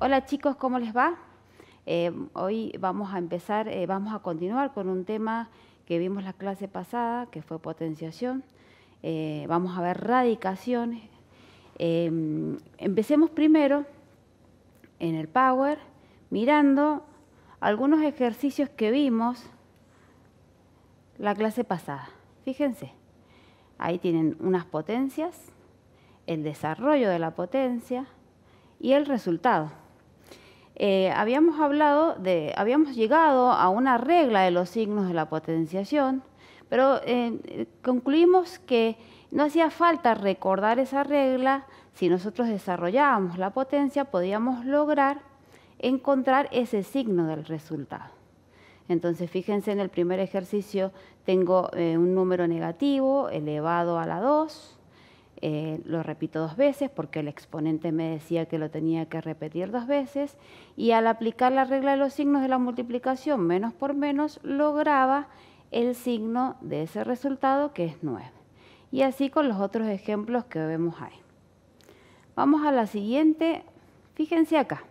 Hola chicos, ¿cómo les va? Eh, hoy vamos a empezar, eh, vamos a continuar con un tema que vimos la clase pasada, que fue potenciación. Eh, vamos a ver radicaciones. Em, empecemos primero en el Power mirando algunos ejercicios que vimos la clase pasada. Fíjense, ahí tienen unas potencias, el desarrollo de la potencia y el resultado. Eh, habíamos hablado habíamos llegado a una regla de los signos de la potenciación, pero eh, concluimos que no hacía falta recordar esa regla, si nosotros desarrollábamos la potencia podíamos lograr encontrar ese signo del resultado. Entonces, fíjense en el primer ejercicio, tengo eh, un número negativo elevado a la 2, eh, lo repito dos veces porque el exponente me decía que lo tenía que repetir dos veces y al aplicar la regla de los signos de la multiplicación menos por menos lograba el signo de ese resultado que es 9. Y así con los otros ejemplos que vemos ahí. Vamos a la siguiente, fíjense acá.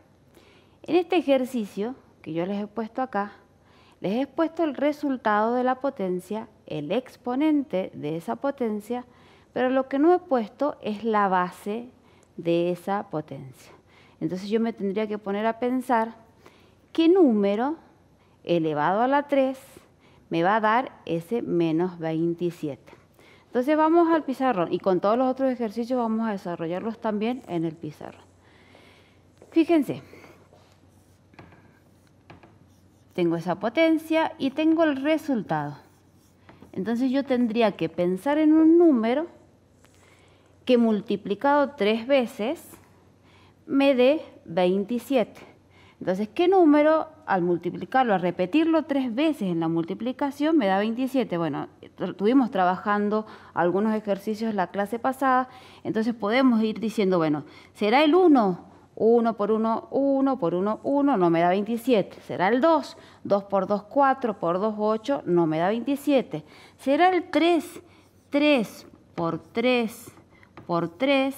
En este ejercicio que yo les he puesto acá, les he puesto el resultado de la potencia, el exponente de esa potencia, pero lo que no he puesto es la base de esa potencia. Entonces yo me tendría que poner a pensar qué número elevado a la 3 me va a dar ese menos 27. Entonces vamos al pizarrón y con todos los otros ejercicios vamos a desarrollarlos también en el pizarrón. Fíjense, tengo esa potencia y tengo el resultado. Entonces yo tendría que pensar en un número que multiplicado tres veces me dé 27. Entonces, ¿qué número al multiplicarlo, al repetirlo tres veces en la multiplicación, me da 27? Bueno, estuvimos trabajando algunos ejercicios la clase pasada, entonces podemos ir diciendo, bueno, ¿será el 1? 1 por 1, 1 por 1, 1, no me da 27. Será el 2, 2 por 2, 4 por 2, 8, no me da 27. Será el 3, 3 por 3, por 3,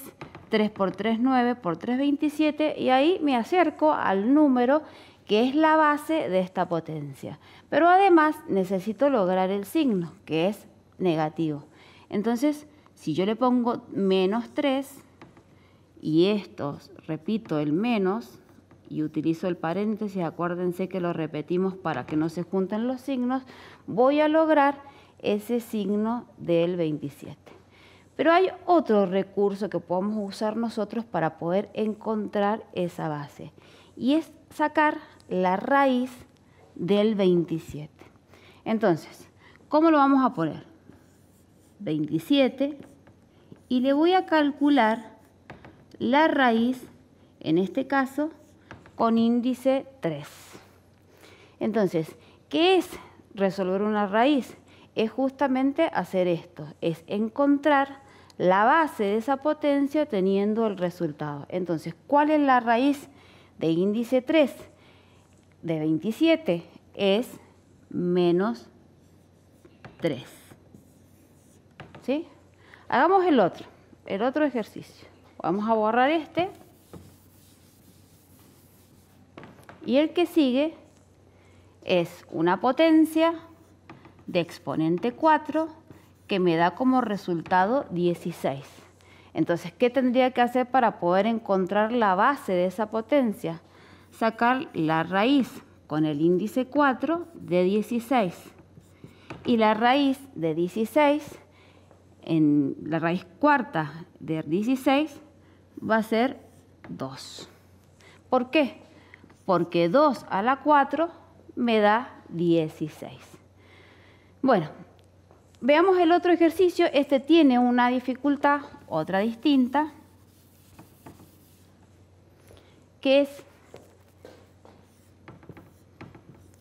3 por 3, 9, por 3, 27 y ahí me acerco al número que es la base de esta potencia. Pero además necesito lograr el signo, que es negativo. Entonces, si yo le pongo menos 3 y estos repito, el menos, y utilizo el paréntesis, acuérdense que lo repetimos para que no se junten los signos, voy a lograr ese signo del 27. Pero hay otro recurso que podemos usar nosotros para poder encontrar esa base y es sacar la raíz del 27. Entonces, ¿cómo lo vamos a poner? 27 y le voy a calcular la raíz, en este caso, con índice 3. Entonces, ¿qué es resolver una raíz? Es justamente hacer esto, es encontrar la base de esa potencia teniendo el resultado. Entonces, ¿cuál es la raíz de índice 3 de 27? Es menos 3. ¿Sí? Hagamos el otro, el otro ejercicio. Vamos a borrar este. Y el que sigue es una potencia de exponente 4 que me da como resultado 16. Entonces, ¿qué tendría que hacer para poder encontrar la base de esa potencia? Sacar la raíz con el índice 4 de 16. Y la raíz de 16, la raíz cuarta de 16, va a ser 2. ¿Por qué? Porque 2 a la 4 me da 16. Bueno, Veamos el otro ejercicio. Este tiene una dificultad, otra distinta, que es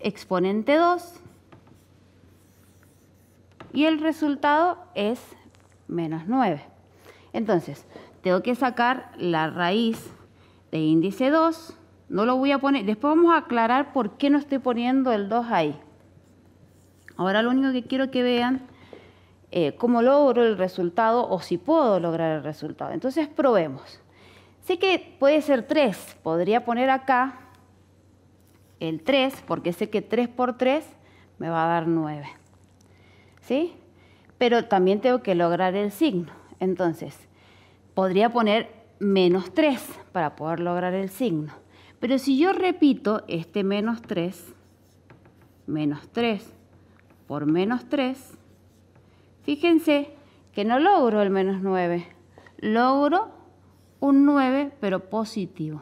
exponente 2 y el resultado es menos 9. Entonces, tengo que sacar la raíz de índice 2. No lo voy a poner. Después vamos a aclarar por qué no estoy poniendo el 2 ahí. Ahora lo único que quiero que vean eh, cómo logro el resultado o si puedo lograr el resultado. Entonces probemos. Sé que puede ser 3, podría poner acá el 3, porque sé que 3 por 3 me va a dar 9. ¿Sí? Pero también tengo que lograr el signo. Entonces, podría poner menos 3 para poder lograr el signo. Pero si yo repito este menos 3, menos 3 por menos 3, Fíjense que no logro el menos 9, logro un 9 pero positivo.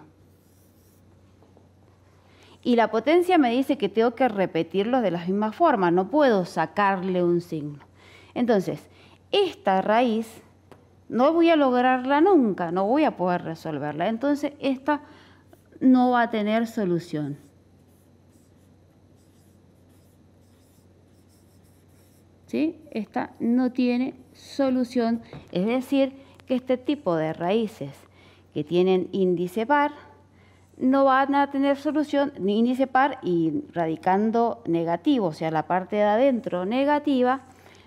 Y la potencia me dice que tengo que repetirlo de la misma forma, no puedo sacarle un signo. Entonces, esta raíz no voy a lograrla nunca, no voy a poder resolverla. Entonces, esta no va a tener solución. Esta no tiene solución, es decir, que este tipo de raíces que tienen índice par no van a tener solución ni índice par y radicando negativo, o sea, la parte de adentro negativa,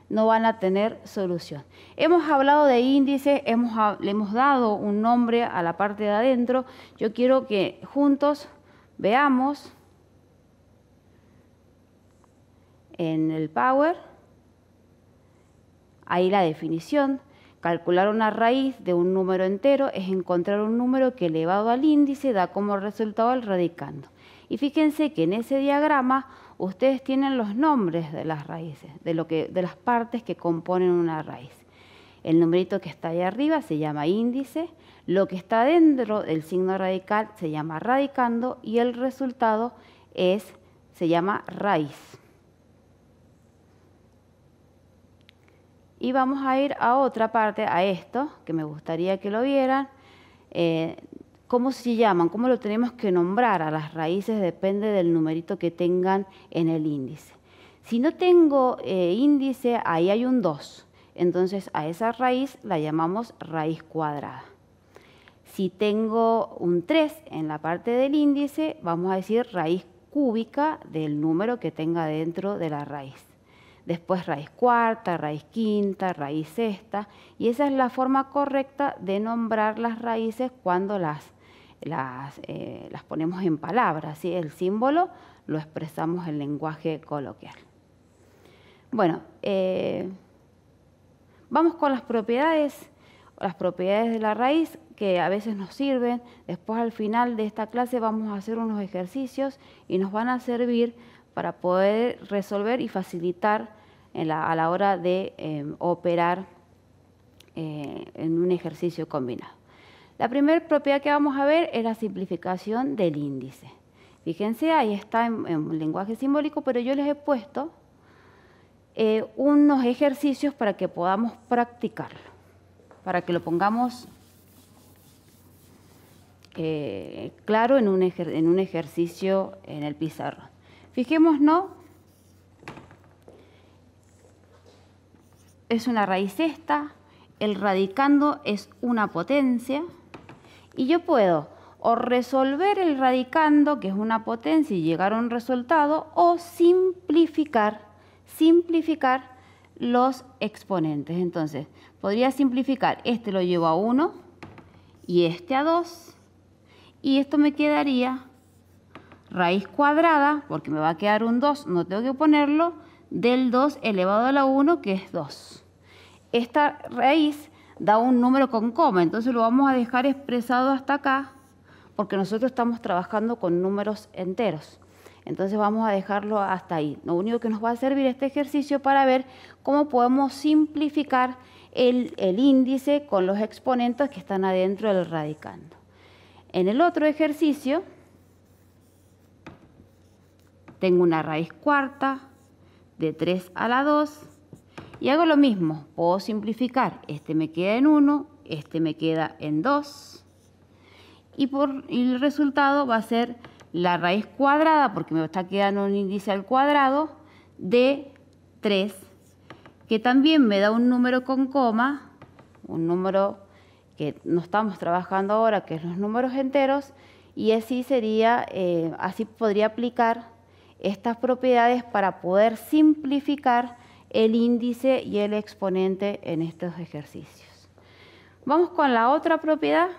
no van a tener solución. Hemos hablado de índice, le hemos dado un nombre a la parte de adentro. Yo quiero que juntos veamos en el Power Ahí la definición. Calcular una raíz de un número entero es encontrar un número que elevado al índice da como resultado el radicando. Y fíjense que en ese diagrama ustedes tienen los nombres de las raíces, de, lo que, de las partes que componen una raíz. El numerito que está ahí arriba se llama índice, lo que está dentro del signo radical se llama radicando y el resultado es, se llama raíz. Y vamos a ir a otra parte, a esto, que me gustaría que lo vieran. Eh, ¿Cómo se llaman? ¿Cómo lo tenemos que nombrar a las raíces? Depende del numerito que tengan en el índice. Si no tengo eh, índice, ahí hay un 2. Entonces a esa raíz la llamamos raíz cuadrada. Si tengo un 3 en la parte del índice, vamos a decir raíz cúbica del número que tenga dentro de la raíz después raíz cuarta, raíz quinta, raíz sexta, y esa es la forma correcta de nombrar las raíces cuando las, las, eh, ponemos en palabras, el símbolo lo expresamos en lenguaje coloquial. Bueno, eh, vamos con las propiedades, las propiedades de la raíz que a veces nos sirven. Después al final de esta clase vamos a hacer unos ejercicios y nos van a servir para poder resolver y facilitar a la hora de em, operar eh, en un ejercicio combinado. La primera propiedad que vamos a ver es la simplificación del índice. Fíjense, ahí está en, lenguaje simbólico, pero yo les he puesto eh, unos ejercicios para que podamos practicarlo, para que lo pongamos eh, claro en un, en un ejercicio en el pizarro. Fijémonos es una raíz esta, el radicando es una potencia y yo puedo o resolver el radicando, que es una potencia, y llegar a un resultado, o simplificar, simplificar los exponentes. Entonces, podría simplificar, este lo llevo a 1 y este a 2, y esto me quedaría raíz cuadrada, porque me va a quedar un 2, no tengo que ponerlo, del 2 elevado a la 1, que es 2. Esta raíz da un número con coma, entonces lo vamos a dejar expresado hasta acá, porque nosotros estamos trabajando con números enteros. Entonces vamos a dejarlo hasta ahí. Lo único que nos va a servir este ejercicio para ver cómo podemos simplificar el, el índice con los exponentes que están adentro del radicando. En el otro ejercicio, tengo una raíz cuarta, de 3 a la 2 y hago lo mismo, puedo simplificar, este me queda en 1, este me queda en 2 y, por, el resultado va a ser la raíz cuadrada, porque me está quedando un índice al cuadrado, de 3, que también me da un número con coma, un número que no estamos trabajando ahora, que es los números enteros, y así sería, eh, así podría aplicar estas propiedades para poder simplificar el índice y el exponente en estos ejercicios. Vamos con la otra propiedad.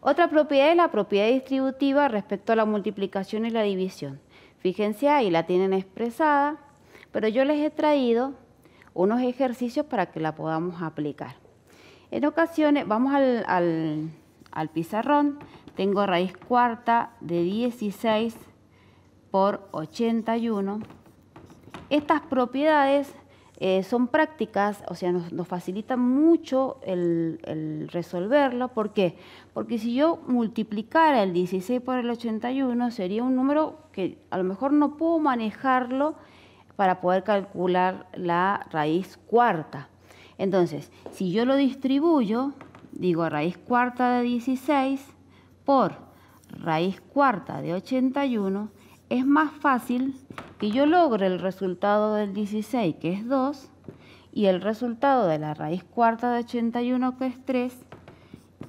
Otra propiedad es la propiedad distributiva respecto a la multiplicación y la división. Fíjense ahí, la tienen expresada, pero yo les he traído unos ejercicios para que la podamos aplicar. En ocasiones, vamos al, pizarrón, tengo raíz cuarta de 16 por 81. Estas propiedades eh, son prácticas, o sea, nos, facilitan mucho el, el, resolverlo. ¿Por qué? Porque si yo multiplicara el 16 por el 81, sería un número que a lo mejor no puedo manejarlo para poder calcular la raíz cuarta. Entonces, si yo lo distribuyo, digo raíz cuarta de 16 por raíz cuarta de 81 es más fácil que yo logre el resultado del 16, que es 2, y el resultado de la raíz cuarta de 81, que es 3,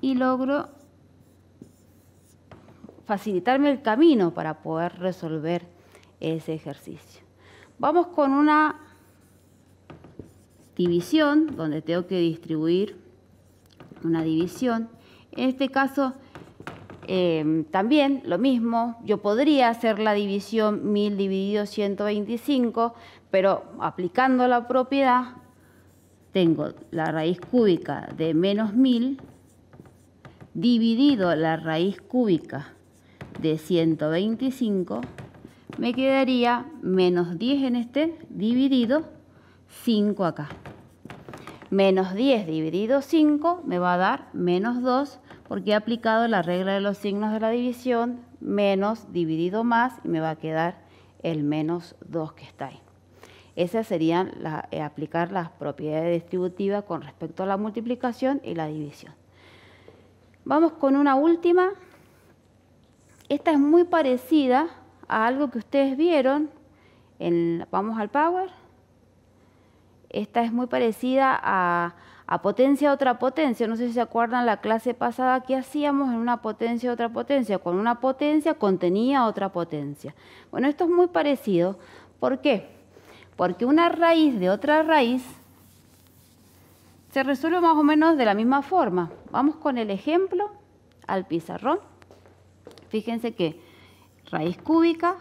y logro facilitarme el camino para poder resolver ese ejercicio. Vamos con una división, donde tengo que distribuir una división. En este caso, Em, también lo mismo, yo podría hacer la división 1000 dividido 125, pero aplicando la propiedad tengo la raíz cúbica de menos 1000 dividido la raíz cúbica de 125, me quedaría menos 10 en este dividido 5 acá. Menos 10 dividido 5 me va a dar menos 2 porque he aplicado la regla de los signos de la división, menos dividido más, y me va a quedar el menos 2 que está ahí. Esas serían eh, aplicar las propiedades distributivas con respecto a la multiplicación y la división. Vamos con una última. Esta es muy parecida a algo que ustedes vieron. En, vamos al Power. Esta es muy parecida a, a potencia otra potencia. No sé si se acuerdan la clase pasada que hacíamos en una potencia otra potencia. Con una potencia contenía otra potencia. Bueno, esto es muy parecido. ¿Por qué? Porque una raíz de otra raíz se resuelve más o menos de la misma forma. Vamos con el ejemplo al pizarrón. Fíjense que raíz cúbica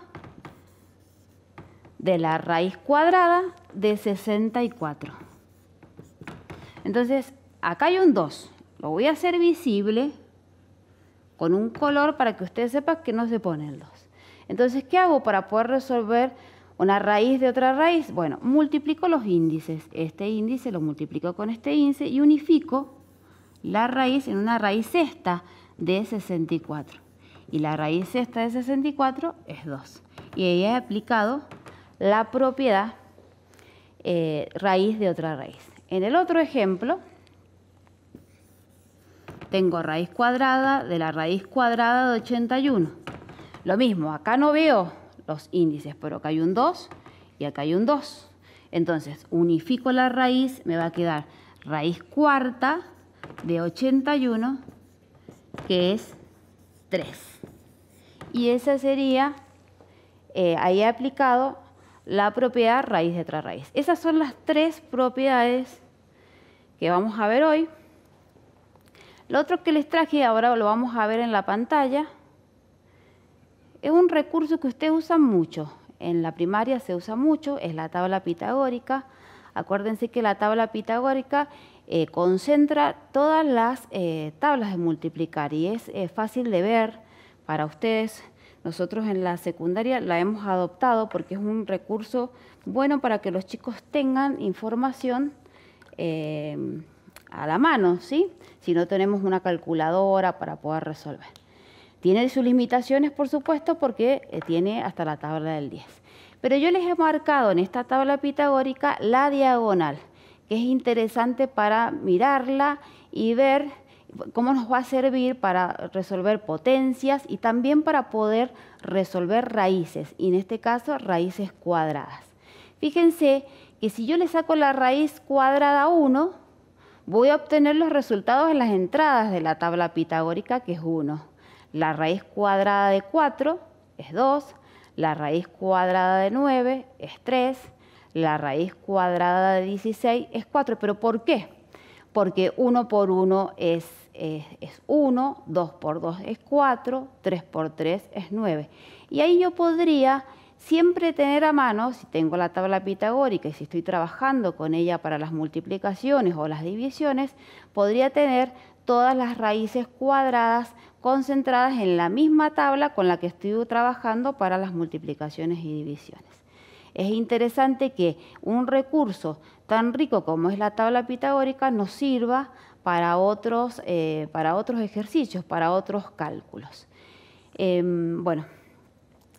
de la raíz cuadrada de 64. Entonces, acá hay un 2. Lo voy a hacer visible con un color para que usted sepa que no se pone el 2. Entonces, ¿qué hago para poder resolver una raíz de otra raíz? Bueno, multiplico los índices. Este índice lo multiplico con este índice y unifico la raíz en una raíz esta de 64. Y la raíz esta de 64 es 2. Y ahí he aplicado la propiedad eh, raíz de otra raíz. En el otro ejemplo, tengo raíz cuadrada de la raíz cuadrada de 81. Lo mismo, acá no veo los índices, pero acá hay un 2 y acá hay un 2. Entonces, unifico la raíz, me va a quedar raíz cuarta de 81, que es 3. Y esa sería, eh, ahí he aplicado la propiedad raíz de otra raíz. Esas son las tres propiedades que vamos a ver hoy. Lo otro que les traje, ahora lo vamos a ver en la pantalla, es un recurso que ustedes usan mucho. En la primaria se usa mucho, es la tabla pitagórica. Acuérdense que la tabla pitagórica eh, concentra todas las eh, tablas de multiplicar y es eh, fácil de ver para ustedes nosotros en la secundaria la hemos adoptado porque es un recurso bueno para que los chicos tengan información eh, a la mano, ¿sí? Si no tenemos una calculadora para poder resolver. Tiene sus limitaciones, por supuesto, porque eh, tiene hasta la tabla del 10. Pero yo les he marcado en esta tabla pitagórica la diagonal, que es interesante para mirarla y ver cómo nos va a servir para resolver potencias y también para poder resolver raíces, y en este caso raíces cuadradas. Fíjense que si yo le saco la raíz cuadrada 1, voy a obtener los resultados en las entradas de la tabla pitagórica, que es 1. La raíz cuadrada de 4 es 2, la raíz cuadrada de 9 es 3, la raíz cuadrada de 16 es 4. ¿Pero por qué? porque 1 por 1 es, 1, 2 por 2 es 4, 3 por 3 es 9. Y ahí yo podría siempre tener a mano, si tengo la tabla pitagórica y si estoy trabajando con ella para las multiplicaciones o las divisiones, podría tener todas las raíces cuadradas concentradas en la misma tabla con la que estoy trabajando para las multiplicaciones y divisiones. Es interesante que un recurso tan rico como es la tabla pitagórica nos sirva para otros, eh, para otros ejercicios, para otros cálculos. Em, bueno,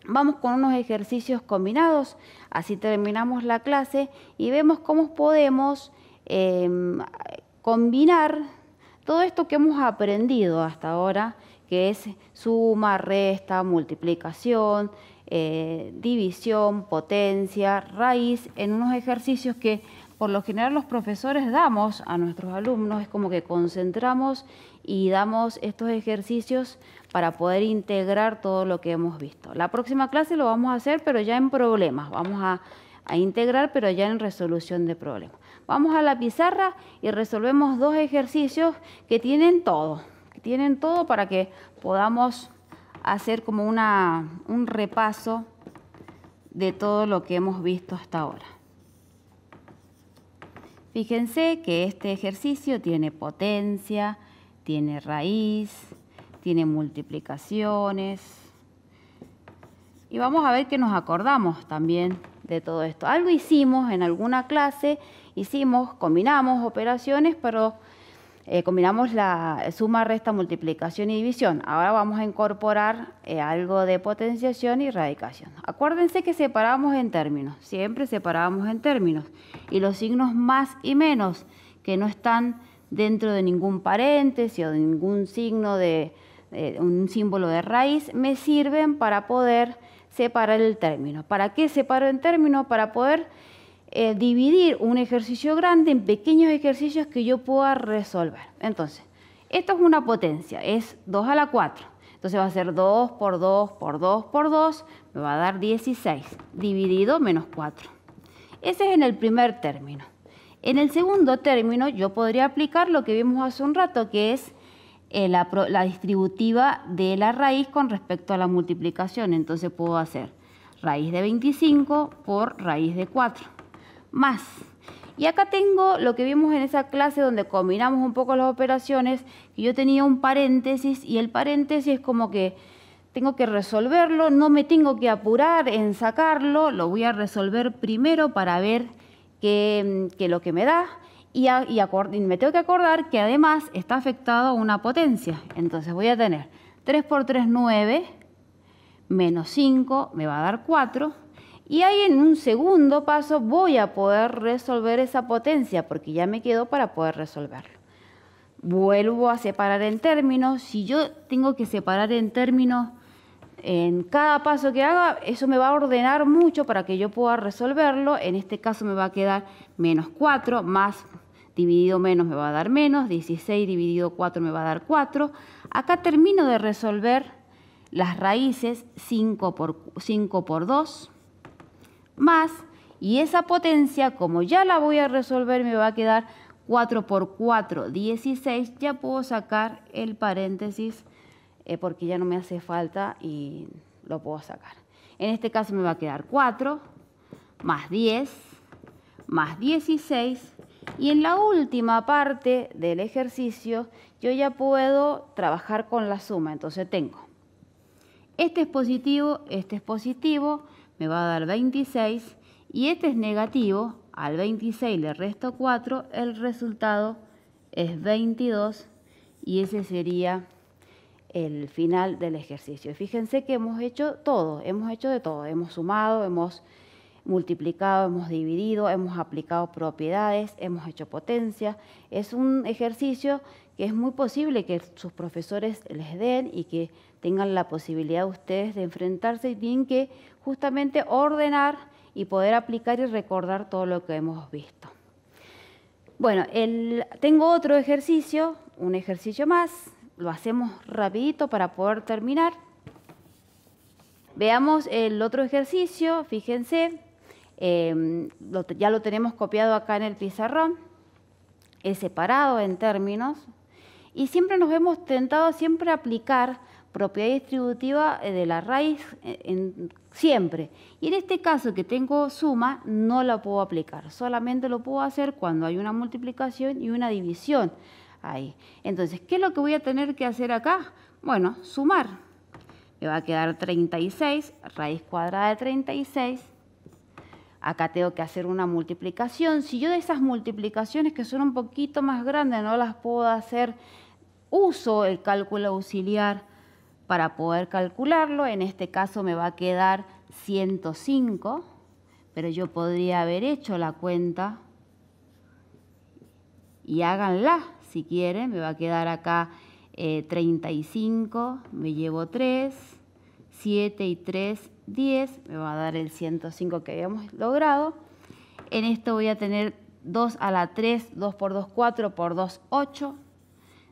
vamos con unos ejercicios combinados, así terminamos la clase y vemos cómo podemos em, combinar todo esto que hemos aprendido hasta ahora, que es suma, resta, multiplicación, eh, división, potencia, raíz, en unos ejercicios que por lo general los profesores damos a nuestros alumnos, es como que concentramos y damos estos ejercicios para poder integrar todo lo que hemos visto. La próxima clase lo vamos a hacer, pero ya en problemas, vamos a, integrar, pero ya en resolución de problemas. Vamos a la pizarra y resolvemos dos ejercicios que tienen todo, que tienen todo para que podamos hacer como una, un repaso de todo lo que hemos visto hasta ahora. Fíjense que este ejercicio tiene potencia, tiene raíz, tiene multiplicaciones. Y vamos a ver que nos acordamos también de todo esto. Algo hicimos en alguna clase, hicimos, combinamos operaciones, pero eh, combinamos la suma, resta, multiplicación y división. Ahora vamos a incorporar eh, algo de potenciación y radicación. Acuérdense que separamos en términos, siempre separamos en términos. Y los signos más y menos, que no están dentro de ningún paréntesis o de ningún signo de, de un símbolo de raíz, me sirven para poder separar el término. ¿Para qué separo en términos? Para poder eh, dividir un ejercicio grande en pequeños ejercicios que yo pueda resolver. Entonces, esto es una potencia, es 2 a la 4. Entonces va a ser 2 por 2 por 2 por 2, me va a dar 16, dividido menos 4. Ese es en el primer término. En el segundo término yo podría aplicar lo que vimos hace un rato, que es eh, la distributiva de la raíz con respecto a la multiplicación. Entonces puedo hacer raíz de 25 por raíz de 4 más. Y acá tengo lo que vimos en esa clase donde combinamos un poco las operaciones, que yo tenía un paréntesis y el paréntesis es como que tengo que resolverlo, no me tengo que apurar en sacarlo, lo voy a resolver primero para ver qué, lo que me da y, me tengo que acordar que además está afectado a una potencia. Entonces voy a tener 3 por 3, 9, menos 5, me va a dar 4, y ahí en un segundo paso voy a poder resolver esa potencia porque ya me quedo para poder resolverlo. Vuelvo a separar en términos. Si yo tengo que separar en términos en cada paso que haga, eso me va a ordenar mucho para que yo pueda resolverlo. En este caso me va a quedar menos 4 más dividido menos me va a dar menos, 16 dividido 4 me va a dar 4. Acá termino de resolver las raíces 5 por, 5 por 2 más y esa potencia, como ya la voy a resolver, me va a quedar 4 por 4, 16. Ya puedo sacar el paréntesis eh, porque ya no me hace falta y lo puedo sacar. En este caso me va a quedar 4 más 10 más 16. Y en la última parte del ejercicio yo ya puedo trabajar con la suma. Entonces tengo, este es positivo, este es positivo, me va a dar 26 y este es negativo, al 26 le resto 4, el resultado es 22 y ese sería el final del ejercicio. Fíjense que hemos hecho todo, hemos hecho de todo, hemos sumado, hemos multiplicado, hemos dividido, hemos aplicado propiedades, hemos hecho potencia. Es un ejercicio que es muy posible que sus profesores les den y que tengan la posibilidad ustedes de enfrentarse y tienen que justamente ordenar y poder aplicar y recordar todo lo que hemos visto. Bueno, el, tengo otro ejercicio, un ejercicio más, lo hacemos rapidito para poder terminar. Veamos el otro ejercicio, fíjense, em, ya lo tenemos copiado acá en el pizarrón, es separado en términos, y siempre nos hemos tentado siempre aplicar propiedad distributiva eh, de la raíz eh, en siempre. Y en este caso que tengo suma, no la puedo aplicar. Solamente lo puedo hacer cuando hay una multiplicación y una división ahí. Entonces, ¿qué es lo que voy a tener que hacer acá? Bueno, sumar. Me va a quedar 36, raíz cuadrada de 36. Acá tengo que hacer una multiplicación. Si yo de esas multiplicaciones que son un poquito más grandes no las puedo hacer, uso el cálculo auxiliar para poder calcularlo. En este caso me va a quedar 105, pero yo podría haber hecho la cuenta y háganla si quieren. Me va a quedar acá 35, eh, me llevo 3, 7 y 3, 10, me va a dar el 105 que habíamos logrado. En esto voy a tener 2 a la 3, 2 por 2, 4 por 2, 8,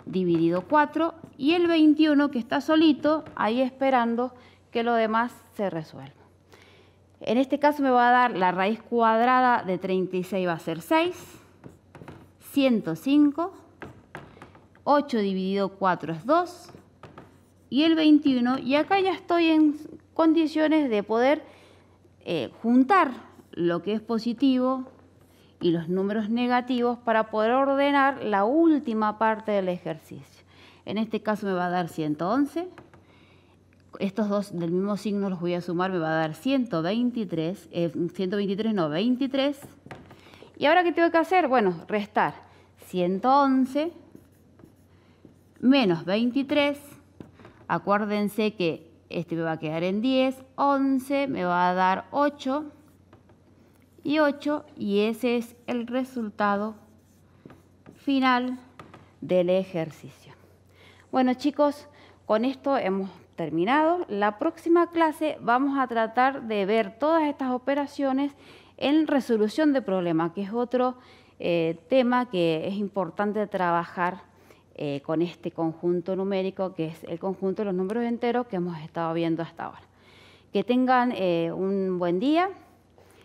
dividido 4 y el 21 que está solito ahí esperando que lo demás se resuelva. En este caso me va a dar la raíz cuadrada de 36 va a ser 6, 105, 8 dividido 4 es 2 y el 21 y acá ya estoy en condiciones de poder eh, juntar lo que es positivo y los números negativos para poder ordenar la última parte del ejercicio. En este caso me va a dar 111. Estos dos del mismo signo los voy a sumar, me va a dar 123, 123 eh, no, 23. ¿Y ahora qué tengo que hacer? Bueno, restar 111 menos 23. Acuérdense que este me va a quedar en 10, 11 me va a dar 8 y 8 y ese es el resultado final del ejercicio. Bueno chicos, con esto hemos terminado. La próxima clase vamos a tratar de ver todas estas operaciones en resolución de problemas, que es otro eh, tema que es importante trabajar eh, con este conjunto numérico, que es el conjunto de los números enteros que hemos estado viendo hasta ahora. Que tengan eh, un buen día.